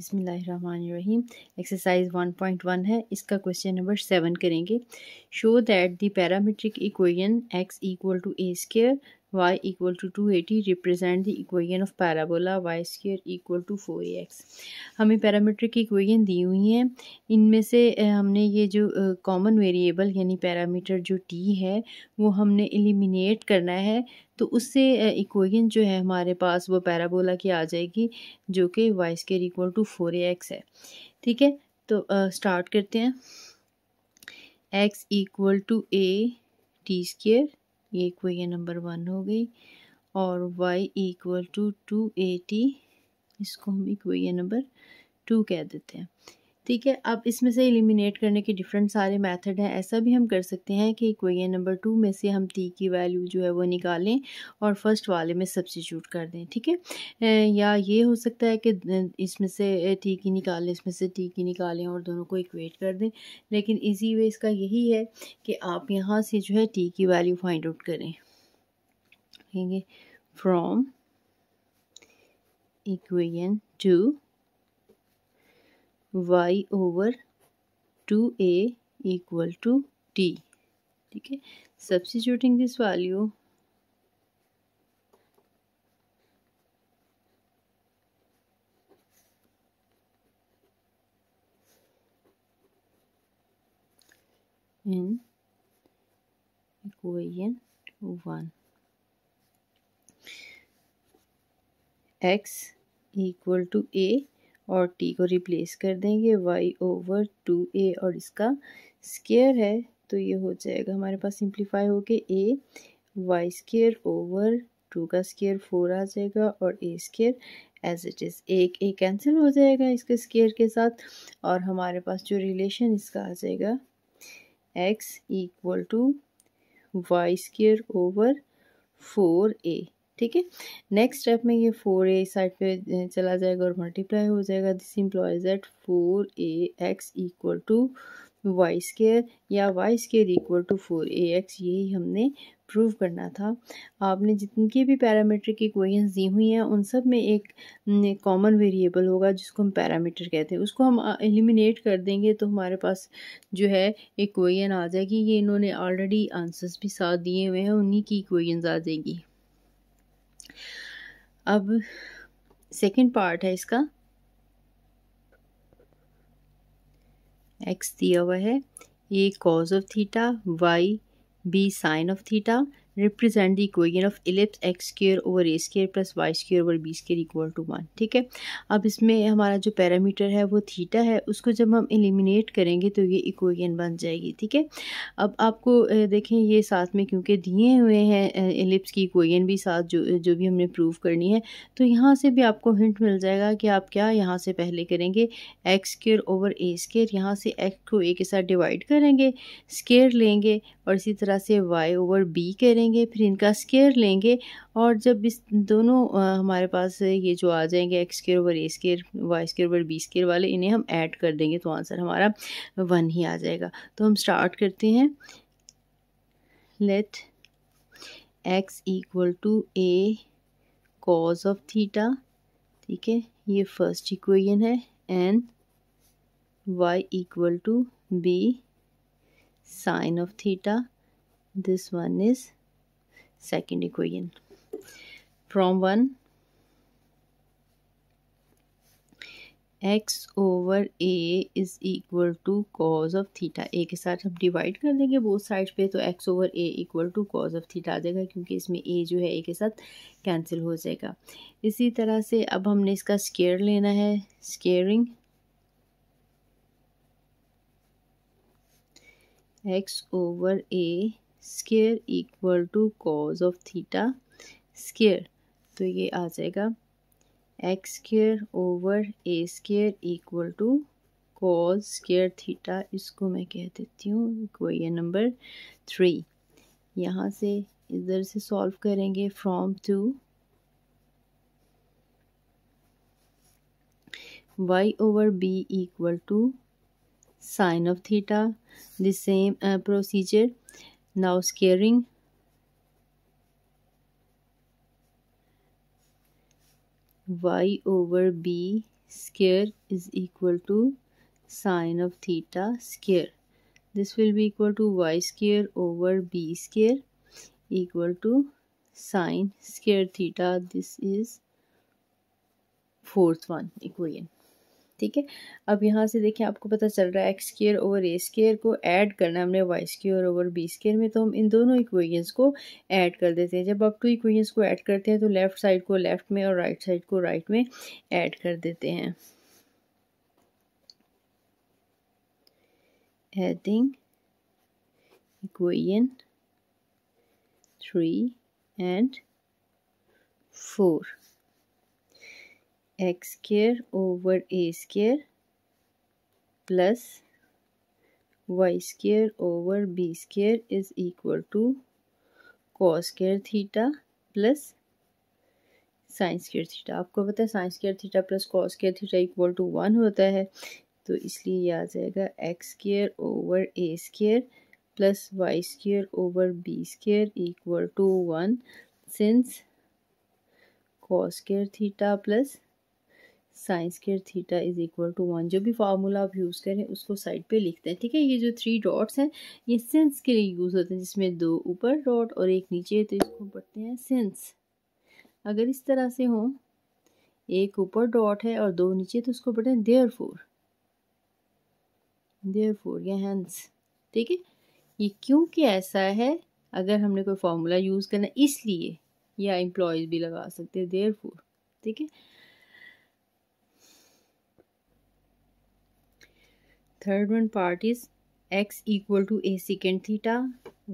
बसमीम एक्सरसाइज 1.1 है इसका क्वेश्चन नंबर सेवन करेंगे show that the parametric equation x equal to a square y equal to 280 represent the equation of parabola y square equal to 4ax हमें parametric equation दी हुई हैं इनमें से हमने ये जो कॉमन वेरिएबल यानी पैरामीटर जो t है वो हमने एलिमिनेट करना है तो उससे इक्वेशन जो है हमारे पास वो पैराबोला की आ जाएगी जो कि y square equal to 4ax है ठीक है तो स्टार्ट करते हैं x equal to a t square ये इक्वेशन नंबर वन हो गई और y equal to two a t इसको हम इक्वेशन नंबर टू कह देते हैं ठीक है अब इसमें से एलिमिनेट करने के डिफरेंट सारे मेथड हैं ऐसा भी हम कर सकते हैं कि इक्वेशन नंबर टू में से हम टी की वैल्यू जो है वो निकालें और फर्स्ट वाले में सब्सिट्यूट कर दें ठीक है या ये हो सकता है कि इसमें से टी की निकालें इसमें से टी की निकालें और दोनों को इक्वेट कर दें लेकिन इजी वे इसका यही है कि आप यहाँ से जो है टी की वैल्यू फाइंड आउट करें ठीक है from equation two y over two a equal to t ठीक है substituting this value in equation one x equal to a और टी को रिप्लेस कर देंगे वाई ओवर टू ए और इसका स्केयर है तो ये हो जाएगा हमारे पास सिंप्लीफाई होके a y square over two का स्केयर फोर आ जाएगा और a square as it is एक ए कैंसिल हो जाएगा इसके स्केयर के साथ और हमारे पास जो रिलेशन इसका आ जाएगा x equal to y square over four a ठीक है नेक्स्ट स्टेप में ये फोर ए साइड पे चला जाएगा और मल्टीप्लाई हो जाएगा this implies at four a x equal to y square या y square equal to four a x यही हमने प्रूव करना था आपने जितनी भी पैरामीटर की क्वेश्चन दी हुई हैं उन सब में एक कॉमन वेरिएबल होगा जिसको हम पैरामीटर कहते हैं उसको हम एलिमिनेट कर देंगे तो हमारे पास जो है एक क्वेश्चन आ जाएगी ये इन्होंने ऑलरेडी आंसर्स भी साथ दिए हुए हैं उन्हीं की क्वेश्चन आ जाएगी अब सेकंड पार्ट है इसका एक्स दिया हुआ है a cos of theta y b sine of theta represent the equation of ellipse x square over a square plus y square over b square equal to one ठीक है अब इसमें हमारा जो पैरामीटर है वो थीटा है उसको जब हम एलिमिनेट करेंगे तो ये इक्वेशन बन जाएगी ठीक है अब आपको देखें ये साथ में क्योंकि दिए हुए हैं एलिप्स की इक्वेशन भी साथ जो जो भी हमने प्रूव करनी है तो यहाँ से भी आपको हिंट मिल जाएगा कि आप क्या यहाँ से पहले करेंगे x square over a square यहाँ से एक्स को ए के साथ डिवाइड करेंगे स्केयर लेंगे और इसी तरह से वाई ओवर बी करेंगे लेंगे फिर इनका स्केयर लेंगे और जब इस दोनों हमारे पास ये जो आ जाएंगे x square over a square y square over b square वाले इन्हें हम ऐड कर देंगे तो आंसर हमारा वन ही आ जाएगा तो हम स्टार्ट करते हैं let x equal to a cos of theta ठीक है ये फर्स्ट इक्वेशन है and y equal to b sine of theta this one is second equation from 1 x over a is equal to cos of theta a के साथ हम divide कर देंगे both side पे तो x over a equal to cos of theta आ जाएगा क्योंकि इसमें ए जो है ए के साथ कैंसिल हो जाएगा इसी तरह से अब हमने इसका स्केयर लेना है squaring x over a square equal to cos of theta square तो ये आ जाएगा x square over a square equal to cos square theta इसको मैं कह देती हूँ ये नंबर थ्री यहाँ से इधर से सॉल्व करेंगे from two y over b equal to sine of theta the same uh, procedure now scaring y over b square is equal to sine of theta square this will be equal to y square over b square equal to sine square theta this is fourth one equation ठीक है अब यहाँ से देखिए आपको पता चल रहा है x square over a square को ऐड करना हमने y square over b square में तो हम इन दोनों इक्वेशंस को ऐड कर देते हैं जब आप टू इक्वेशंस को ऐड करते हैं तो लेफ़्ट साइड को लेफ़्ट में और राइट साइड को राइट में ऐड कर देते हैं adding equation three and four x square over a square plus y square over b square is equal to cos square theta plus sine square theta आपको पता है sine square theta plus cos square theta equal to one होता है तो इसलिए ये आ जाएगा x square over a square plus y square over b square equal to one since cos square theta plus sine square theta is equal to one जो भी formula आप यूज़ करें उसको साइड पे लिखते हैं ठीक है ये जो थ्री डॉट्स हैं ये सेंस के लिए यूज़ होते हैं जिसमें दो ऊपर डॉट और एक नीचे है तो इसको पढ़ते हैं सेंस अगर इस तरह से हो एक ऊपर डॉट है और दो नीचे तो उसको पढ़ते हैं देयर फोर देयर फोर या हैंस ठीक है ये क्योंकि ऐसा है अगर हमने कोई फार्मूला यूज़ करना इसलिए या एम्प्लॉयज़ भी लगा सकते हैं देयर फोर ठीक है third one part is x equal to a secant theta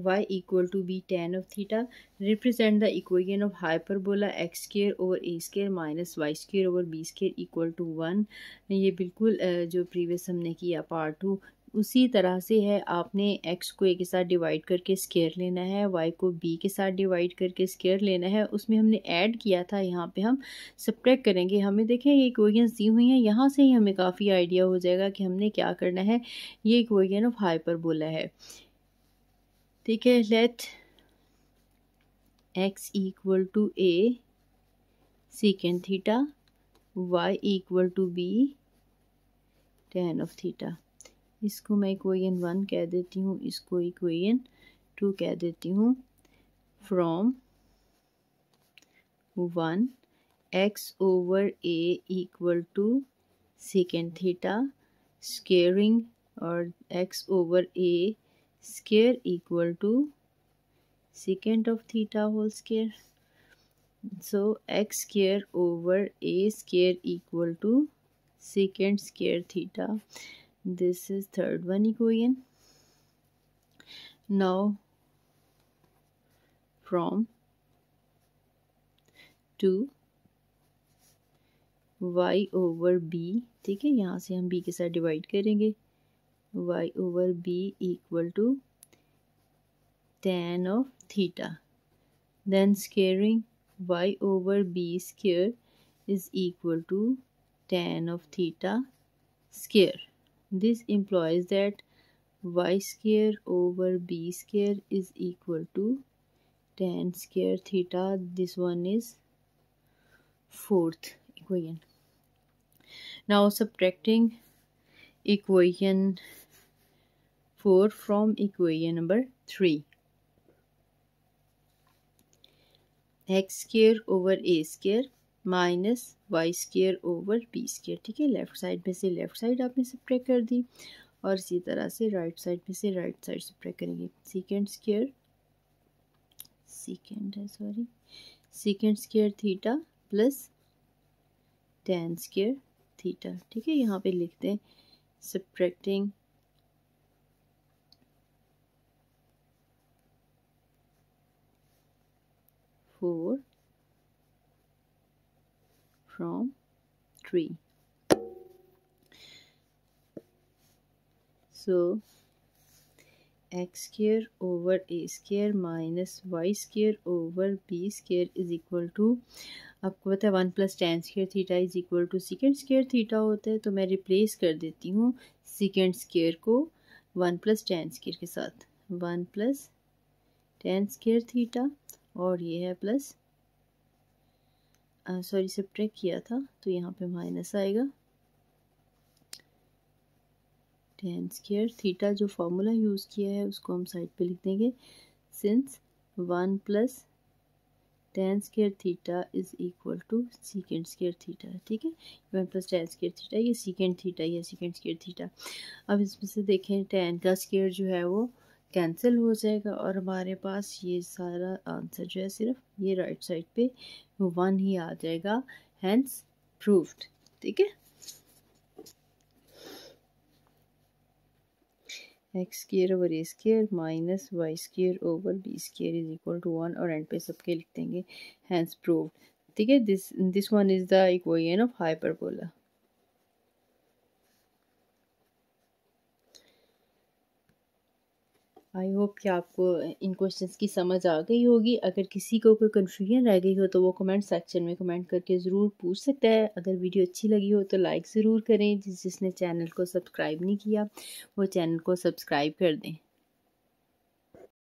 y equal to b tan of theta represent the equation of hyperbola x square over a square minus y square over b square equal to one ये बिल्कुल जो previous हमने किया part two उसी तरह से है आपने एक्स को ए के साथ डिवाइड करके स्केयर लेना है वाई को बी के साथ डिवाइड करके स्केयर लेना है उसमें हमने ऐड किया था यहाँ पे हम सब्ट्रैक्ट करेंगे हमें देखें ये इक्वेशंस दी हुई हैं यहाँ से ही हमें काफ़ी आइडिया हो जाएगा कि हमने क्या करना है ये इक्वेशन ऑफ हाइपर बोला है ठीक है let x equal to a secant theta y equal to b tan of theta इसको मैं इक्वेशन वन कह देती हूँ इसको इक्वेशन टू कह देती हूँ from one x over a equal to secant theta squaring और x over a square equal to secant of theta whole square so x square over a square equal to secant square theta this is third one equation now from 2 y over b ठीक है यहाँ से हम b के साथ divide करेंगे y over b equal to tan of theta then squaring y over b square is equal to tan of theta square This implies that y square over b square is equal to tan square theta. This one is fourth equation. Now subtracting equation 4 from equation number 3. x square over a square minus y square over b square ठीक है left side में से left side आपने subtract कर दी और इसी तरह से राइट साइड में से राइट साइड सब्ट्रैक्ट करेंगे सीकेंड स्केयर सीकेंड है sorry secant square theta plus tan square theta ठीक है यहाँ पे लिखते हैं subtracting four from tree so x square over a square minus y square over b square is equal to आपको पता है one plus tan square theta is equal to secant square theta होता है तो मैं रिप्लेस कर देती हूँ सिकेंड स्केयर को वन प्लस टेन स्केयर के साथ one plus tan square theta और ये है प्लस सॉरी सब्ट्रैक किया था तो यहाँ पे माइनस आएगा टेन स्केयर थीटा जो फार्मूला यूज़ किया है उसको हम साइड पे लिख देंगे since one plus tan square theta is equal to secant square theta ठीक है one plus tan square theta ये सीकेंड थीटा या सीकेंड स्केयर थीटा अब इसमें से देखें टेन का स्केयर जो है वो कैंसिल हो जाएगा और हमारे पास ये सारा आंसर जो है सिर्फ ये राइट साइड पे वन ही आ जाएगा हैंस प्रूफ्ड ठीक है x square over a square minus y square over b square is equal to one और एंड पे सबके लिख देंगे हैंस प्रूफ ठीक है this this one is the equation of hyperbola I hope कि आपको इन क्वेश्चंस की समझ आ गई होगी अगर किसी को कोई कन्फ्यूजन रह गई हो तो वो कमेंट सेक्शन में कमेंट करके ज़रूर पूछ सकता है अगर वीडियो अच्छी लगी हो तो लाइक ज़रूर करें जिस जिसने चैनल को सब्सक्राइब नहीं किया वो चैनल को सब्सक्राइब कर दें